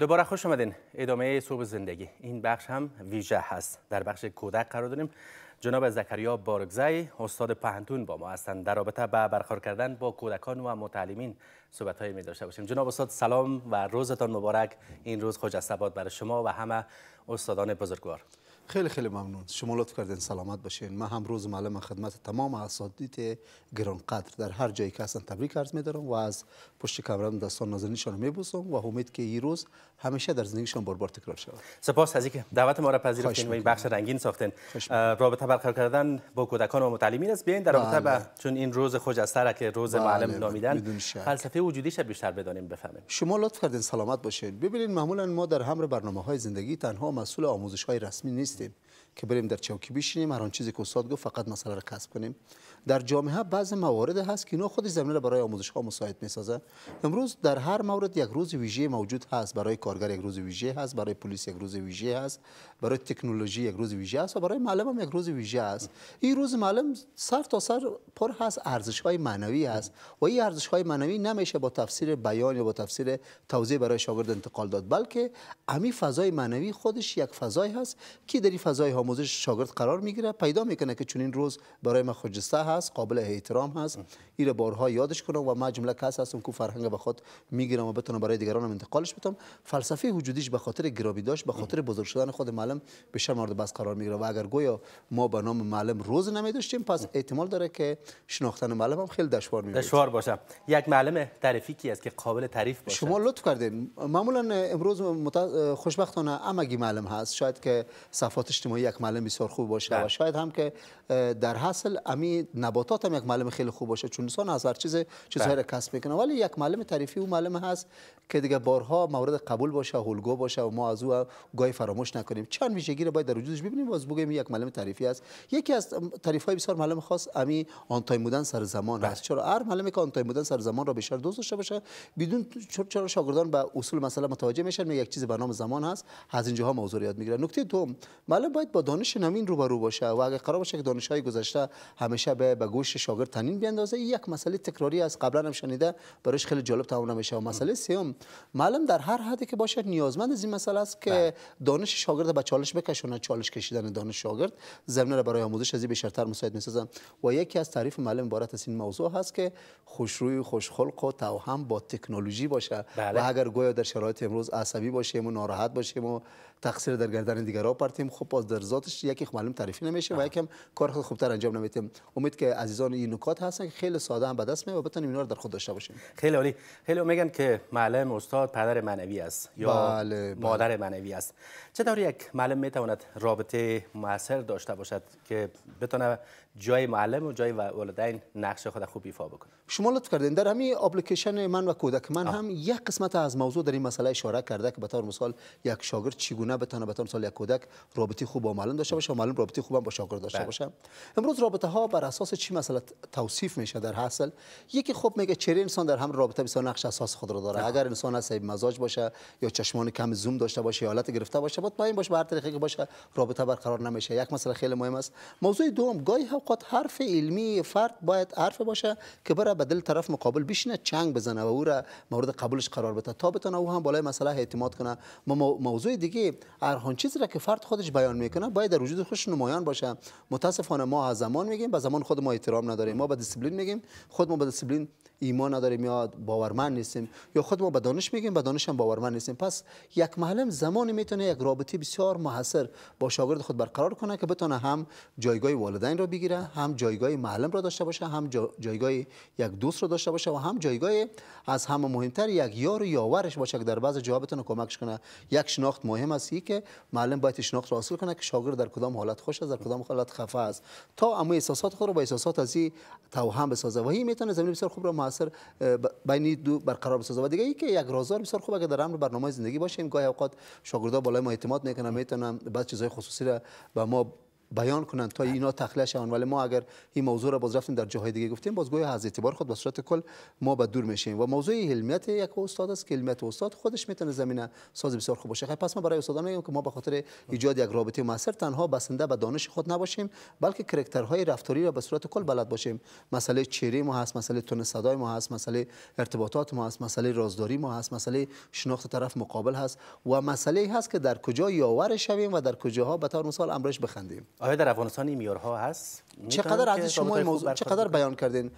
دوباره خوش آمدین ادامه صبح زندگی این بخش هم ویژه هست در بخش کودک قرار داریم جناب زکریا بارگزی استاد پهنتون با ما هستند در رابطه با برخور کردن با کودکان و متعلمین صحبت های می داشته باشیم جناب استاد سلام و روزتان مبارک این روز خوش برای شما و همه استادان بزرگوار خیلی خیلی ممنون شما لطف کردین سلامت باشین من هم روز معلم خدمت تمام اساتید گرانقدر در هر جایی که هستن تبریک عرض میدارم و از پشت کمرم دستان نازنینشان میبوسم و امید که این روز همیشه در زندگیشان بار بار تکرار شود سپاس از اینکه دعوت ما را پذیرفتین و این بخش رنگین ساختین رابطه برقرار کردن با کودکان و متعلمین است بیاین در رابطه با بله. چون این روز از که روز بله، معلم بله، نامیدن فلسفه وجودیش بیشتر بدانیم بفهمیم شما لطف کردین سلامت باشین ببینید معمولا ما در همر برنامه های زندگی تنها مسئول آموزش های رسمی نیست system که بریم در چوکی بشینیم هر چیزی که استاد گفت فقط مساله را کسب کنیم در جامعه بعض موارد هست که اینا خود زمینه را برای آموزش ها مساعد میسازه امروز در هر مورد یک روز ویژه موجود هست برای کارگر یک روز ویژه هست برای پلیس یک روز ویژه هست برای تکنولوژی یک روز ویژه است و برای معلم هم یک روز ویژه است این روز معلم سر تا سر پر هست ارزش های معنوی است و این ارزش های معنوی نمیشه با تفسیر بیان یا با تفسیر توضیح برای شاگرد انتقال داد بلکه امی فضای معنوی خودش یک فضای هست که در این فضای ها آموزش شاگرد قرار میگیره پیدا میکنه که چنین روز برای من خجسته هست قابل احترام هست این بارها یادش کنم و ما جمله کس هستم که فرهنگ به خود میگیرم و بتونم برای دیگرانم انتقالش بدم فلسفه وجودیش به خاطر گرابی داشت به خاطر بزرگ شدن خود معلم به شر مورد بس قرار میگیره و اگر گویا ما به نام معلم روز داشتیم پس احتمال داره که شناختن معلم هم خیلی دشوار میبود دشوار باشه یک معلم تعریفی کی است که قابل تعریف باشه شما لطف کردین معمولا امروز خوشبختانه امگی معلم هست شاید که صفات اجتماعی یک معلم بسیار خوب باشه بله. و شاید هم که در حاصل امی نباتات هم یک معلم خیلی خوب باشه چون انسان از هر چیز چیزهایی بله. را کسب میکنه ولی یک معلم تعریفی او معلم هست که دیگه بارها مورد قبول باشه هولگو باشه و ما از او گای فراموش نکنیم چند ویژگی را باید در وجودش ببینیم باز بگیم یک معلم تعریفی است یکی از تعریف های بسیار معلم خاص امی آن تایم بودن سر زمان است. بله. چرا هر معلم که آن تایم بودن سر زمان را بیشتر دوست داشته باشه بدون چرا شاگردان به اصول مساله متوجه میشن یک چیز به نام زمان هست از اینجاها موضوع یاد میگیرن نکته دوم معلم باید با دانش نوین روبرو باشه و اگر قرار باشه که دانش های گذشته همیشه به به گوش شاگرد تنین بیاندازه یک مسئله تکراری از قبلا هم شنیده برایش خیلی جالب تمام نمیشه و مسئله سوم معلم در هر حدی که باشه نیازمند از این مسئله است که بله. دانش شاگرد به چالش بکشونه چالش کشیدن دانش شاگرد زمینه را برای آموزش از بیشتر مساعد میسازن و یکی از تعریف معلم عبارت از این موضوع هست که خوشروی خلق و توهم با تکنولوژی باشه بله. و اگر گویا در شرایط امروز عصبی باشیم و ناراحت باشیم و تقصیر در گردن دیگران پرتیم خب باز در ذاتش یکی خب معلوم تعریفی نمیشه و یکم کار خود خوبتر انجام نمیتیم امید که عزیزان این نکات هستن که خیلی ساده هم به دست میاد و بتونیم اینا رو در خود داشته باشیم خیلی عالی خیلی میگن که معلم استاد پدر معنوی است یا بله. بله. مادر معنوی است چطور یک معلم میتواند رابطه موثر داشته باشد که بتونه جای معلم و جای والدین نقش خود خوب ایفا بکنه شما لطف کردین در همین اپلیکیشن من و کودک من آه. هم یک قسمت از موضوع در این مسئله اشاره کرده که به طور مثال یک شاگرد چگونه بتونه به طور مثال یک کودک رابطه خوب با معلم داشته باشم معلم رابطه خوبم با شاگرد داشته بله. باشم امروز رابطه ها بر اساس چی مثلا توصیف میشه در حاصل یکی خب میگه چه انسان در هم رابطه بسیار نقش اساس خود را داره اگر انسان عصبی مزاج باشه یا چشمان کم زوم داشته باشه حالت گرفته باشه با این باشه به هر طریقی که باشه رابطه برقرار نمیشه یک مسئله خیلی مهم است موضوع دوم گاهی اوقات حرف علمی فرد باید حرف باشه که برای به طرف مقابل بشینه چنگ بزنه و او را مورد قبولش قرار بده تا بتونه او هم بالای مسئله اعتماد کنه موضوع دیگه هر چیزی را که فرد خودش بیان میکنه باید در وجود خوش نمایان باشه متاسفانه ما از زمان میگیم به زمان خود ما احترام نداریم ما به دیسپلین میگیم خود ما به دیسپلین ایمان نداریم میاد باورمند نیستیم یا خود ما به دانش میگیم به دانش هم باورمند نیستیم پس یک معلم زمانی میتونه یک رابطه بسیار موثر با شاگرد خود برقرار کنه که بتونه هم جایگاه والدین را بگیره هم جایگاه معلم را داشته باشه هم جایگاه یک دوست را داشته باشه و هم جایگاه از همه مهمتر یک یار و یاورش باشه که در بعض جاها بتونه کمکش کنه یک شناخت مهم است که معلم باید شناخت را حاصل کنه که شاگرد در کدام حالت خوش است در کدام حالت خفه است تا اما احساسات خود را با احساسات از توهم بسازه و این میتونه زمینه بسیار خوب را بین دو برقرار بسازه و دیگه ای که یک رازار بسیار خوبه که در امر برنامه زندگی باشیم گاهی اوقات شاگردا بالای ما اعتماد میکنن میتونن بعض چیزهای خصوصی را به ما بیان کنند تا اینا تخلیه شوند ولی ما اگر این موضوع را باز رفتیم در جاهای دیگه گفتیم باز گویا از اعتبار خود به صورت کل ما به دور میشیم و موضوع علمیت یک استاد است که علمیت استاد خودش میتونه زمینه ساز بسیار خوب باشه پس ما برای استادان میگم که ما به خاطر ایجاد یک رابطه موثر تنها بسنده به دانش خود نباشیم بلکه کرکترهای رفتاری را به صورت کل بلد باشیم مسئله چری ما هست مسئله تون صدای ما هست مسئله ارتباطات ما هست مسئله رازداری ما هست مسئله شناخت طرف مقابل هست و مسئله هست که در کجا یاور شویم و در کجاها به طور مثال امرش بخندیم آیا در افغانستان این میارها هست؟ چقدر از شما موضوع چقدر بیان کردین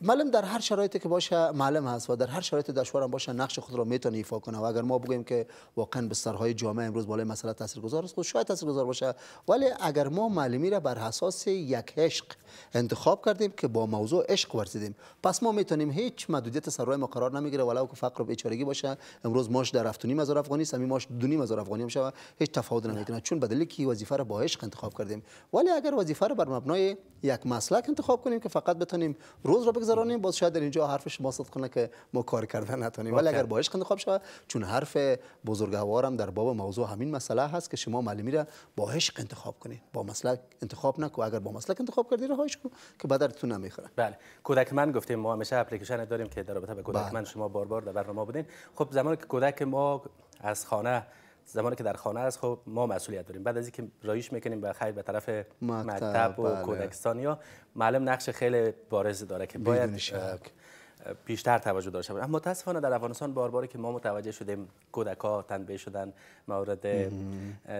معلم در هر شرایطی که باشه معلم هست و در هر شرایط دشوار هم باشه نقش خود را میتونه ایفا کنه و اگر ما بگیم که واقعا سرهای جامعه امروز بالای مسئله تاثیرگذار است خود خب شاید تاثیرگذار باشه ولی اگر ما معلمی را بر اساس یک عشق انتخاب کردیم که با موضوع عشق ورزیدیم پس ما میتونیم هیچ محدودیت سرای ما قرار نمیگیره ولو که فقر و بیچارگی باشه امروز ماش در رفتونی مزار افغانی است ماش دونی مزار افغانی هم شود هیچ تفاوت نمیکنه چون بدلی که وظیفه را با عشق انتخاب کردیم ولی اگر وظیفه را بر مبنای یک مسلک انتخاب کنیم که فقط بتونیم روز را بگذرانیم باز شاید در اینجا حرف شما صدق کنه که ما کار کردن نتونیم ولی اگر با عشق انتخاب شود چون حرف بزرگوارم در باب موضوع همین مسئله هست که شما معلمی را با عشق انتخاب کنید با مسلک انتخاب نکو اگر با مسلک انتخاب کردی رهایش کو که تو نمیخوره بله کودک من گفتیم ما همیشه اپلیکیشن داریم که در رابطه با بله. کودک من شما بار بار در برنامه بودین خب زمانی که کودک ما از خانه زمانی که در خانه است خب ما مسئولیت داریم بعد از اینکه رایش میکنیم به خیر به طرف مکتب, و بله. کودکستان یا معلم نقش خیلی بارز داره که باید بیشتر توجه داشته اما متاسفانه در افغانستان بار باری که ما متوجه شدیم ها تنبیه شدن مورد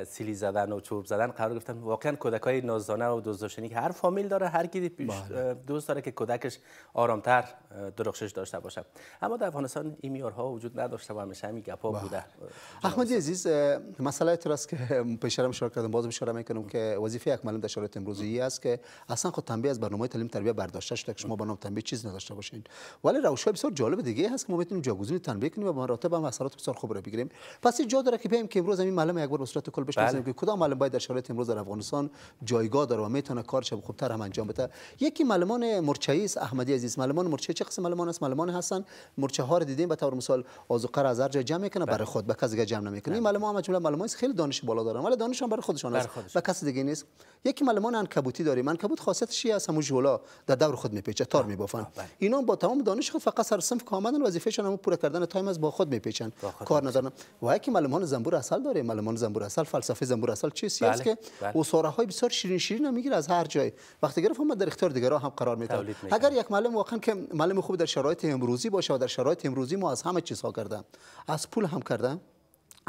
سیلی زدن و چوب زدن قرار گرفتن واقعا های نازدانه و دزدشنی که هر فامیل داره هر کی بله. دوست داره که کودکش آرامتر درخشش داشته باشه اما در افغانستان این ها وجود نداشته و همیشه همین گپا بله. بوده احمدی عزیز مسئله تو است که پیشرم اشاره کردم باز اشاره میکنم که وظیفه یک معلم در شرایط امروزی است که اصلا خود تنبیه از برنامه تعلیم تربیت برداشته شده که شما نام تنبیه چیز نداشته باشین ولی ولی روش بسیار جالب دیگه هست که ما میتونیم جاگزین تنبیه کنیم و به مراتب هم اثرات بسیار خوب را بگیریم پس جا داره که بگیم که امروز همین معلم یک بار به صورت کل بله. که کدام معلم باید در شرایط امروز در افغانستان جایگاه داره و میتونه کارش خوبتر هم انجام بده یکی معلمان مرچه‌ای است احمدی عزیز معلمان مرچه چه قسم معلمان است معلمان هستن مرچه ها رو دیدیم به طور مثال آذوقه را از هر جا جمع میکنه بله. برای خود به کسی جمع نمیکنه این بله. معلمان هم جمله معلمان خیلی دانش بالا دارن ولی دانششون برای خودشان است و کسی دیگه نیست یکی معلمان عنکبوتی داریم عنکبوت خاصیتش چی است همون جولا در دور خود میپیچه تار بله. میبافن اینا با تمام دانش خود خب فقط سر صنف که آمدن وظیفهشان هم پر کردن تایم از با خود میپیچن کار ندارن و یکی معلمان زنبور اصل داره معلمان زنبور اصل فلسفه زنبور اصل چیست؟ است بله، که اساره بله. های بسیار شیرین شیرین هم از هر جای وقتی گرفت ما در اختیار دیگران هم قرار میده اگر یک معلم واقعا که معلم خوب در شرایط امروزی باشه و در شرایط امروزی ما از همه چیزها کردم، از پول هم کردم.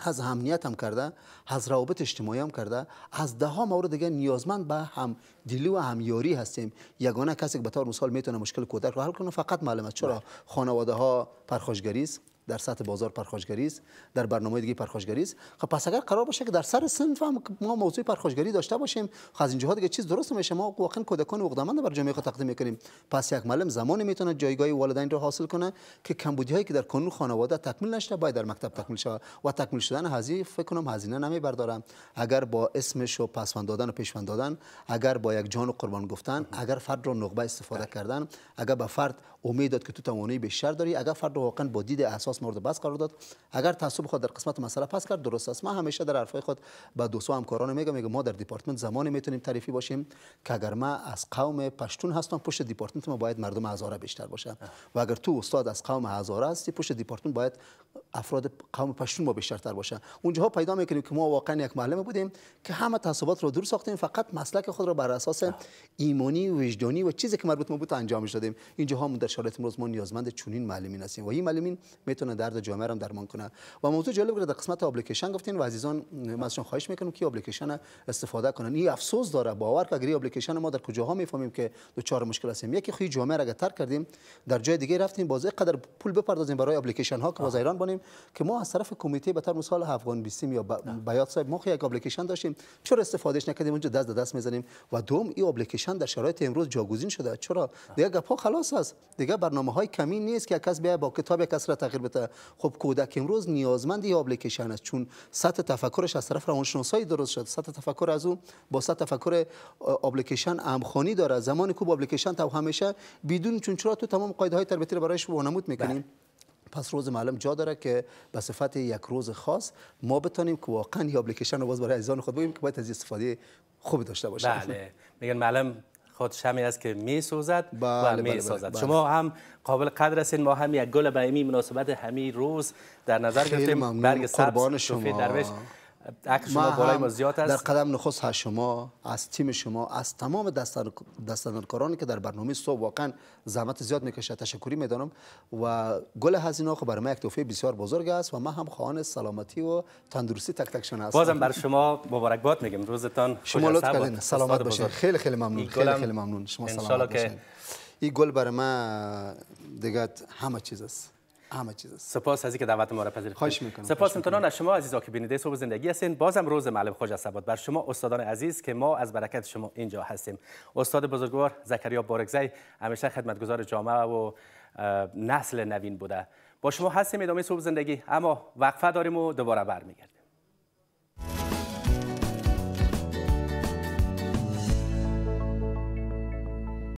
از امنیت هم کرده از روابط اجتماعی هم کرده از ده ها مورد دیگه نیازمند به هم دلی و همیاری هستیم یگانه کسی که به طور مثال میتونه مشکل کودک رو حل کنه فقط معلومه چرا بله. خانواده ها پرخاشگری در سطح بازار پرخاشگری است در برنامه دیگه پرخاشگری است خب پس اگر قرار باشه که در سر سنف هم ما موضوع پرخاشگری داشته باشیم خب از اینجاها دیگه چیز درست میشه ما واقعا کودکان و عقده‌مند بر جامعه تقدیم میکنیم پس یک معلم زمانی میتونه جایگاه والدین رو حاصل کنه که کمبودی هایی که در قانون خانواده تکمیل نشده باید در مکتب تکمیل شود و تکمیل شدن هزیف فکر کنم هزینه نمیبردارم اگر با اسمش و پسوند دادن و پیشوند دادن اگر با یک جان و قربان گفتن اگر فرد رو نقبه استفاده بله. کردن اگر به فرد امید داد که تو توانایی بیشتر داری اگر فرد واقعا با دید اساس مردم مورد بس قرار داد اگر تعصب خود در قسمت مسئله پس کرد درست است ما همیشه در حرفای خود با دوستا همکاران میگم میگم ما در دیپارتمنت زمانی میتونیم تعریفی باشیم که اگر ما از قوم پشتون هستم پشت دیپارتمنت ما باید مردم هزاره بیشتر باشه. و اگر تو استاد از قوم هزاره هستی پشت دیپارتمنت باید افراد قوم پشتون ما بیشترتر باشه اونجاها پیدا میکنیم که ما واقعا یک معلم بودیم که همه تعصبات رو دور ساختیم فقط مسلک خود را بر اساس ایمانی و وجدانی و چیزی که مربوط ما بود انجام دادیم اینجاها در شرایط امروز ما نیازمند چنین معلمین هستیم و این معلمین میتونن کنه درد جامعه رو درمان کنه و موضوع جالب بود در قسمت اپلیکیشن گفتین و عزیزان ما از شما خواهش میکنم که اپلیکیشن استفاده کنن این افسوس داره باور که اگر اپلیکیشن ما در کجاها میفهمیم که دو چهار مشکل هستیم یکی خوی جامعه را گتر کردیم در جای دیگه رفتیم باز قدر پول بپردازیم برای اپلیکیشن ها که باز ایران که ما از طرف کمیته به طور مثال افغان بیسیم یا بیات صاحب ما خو یک اپلیکیشن داشتیم چرا استفادهش نکردیم اونجا دست دست میزنیم و دوم این اپلیکیشن در شرایط امروز جاگوزین شده چرا دیگه گپا خلاص است دیگه برنامه های کمی نیست که کس بیا با کتاب کس را تغییر بده خب کودک امروز نیازمند یه اپلیکیشن است چون سطح تفکرش از طرف روانشناسایی درست شد سطح تفکر از او با سطح تفکر اپلیکیشن امخانی داره زمانی که اپلیکیشن تو همیشه بدون چون چرا تو تمام قاعده های تربیتی رو برایش وانمود میکنیم بله. پس روز معلم جا داره که به صفت یک روز خاص ما بتانیم که واقعا یه اپلیکیشن رو باز برای عزیزان خود بگیم که باید از استفاده خوبی داشته باشه بله میگن معلم خود است که می سوزد و بله، بله، بله، می سازد شما هم قابل قدر هستین ما هم یک گل به مناسبت همین روز در نظر گرفتیم برگ سبز شما. بالای ما زیاد است در قدم نخست هست شما از تیم شما از تمام دستانکارانی که در برنامه صبح واقعا زحمت زیاد میکشه تشکری میدانم و گل هزینه خو خب برای ما یک توفیه بسیار بزرگ است و ما هم خواهان سلامتی و تندرستی تک تک شما هستم بازم بر شما مبارکباد میگم روزتان شما لطف کردین سلامت باشین خیلی خیلی ممنون خیلی خیلی ممنون شما سلامت باشین این گل برای ما دیگه همه چیز است همه چیز است. سپاس از اینکه دعوت ما را پذیرفتید. خواهش سپاس امتنان از شما عزیزا که بیننده صبح زندگی هستین. بازم روز معلم خوش است. بر شما استادان عزیز که ما از برکت شما اینجا هستیم. استاد بزرگوار زکریا بارکزی همیشه خدمتگزار جامعه و نسل نوین بوده. با شما هستیم ادامه صبح زندگی اما وقفه داریم و دوباره برمیگردیم.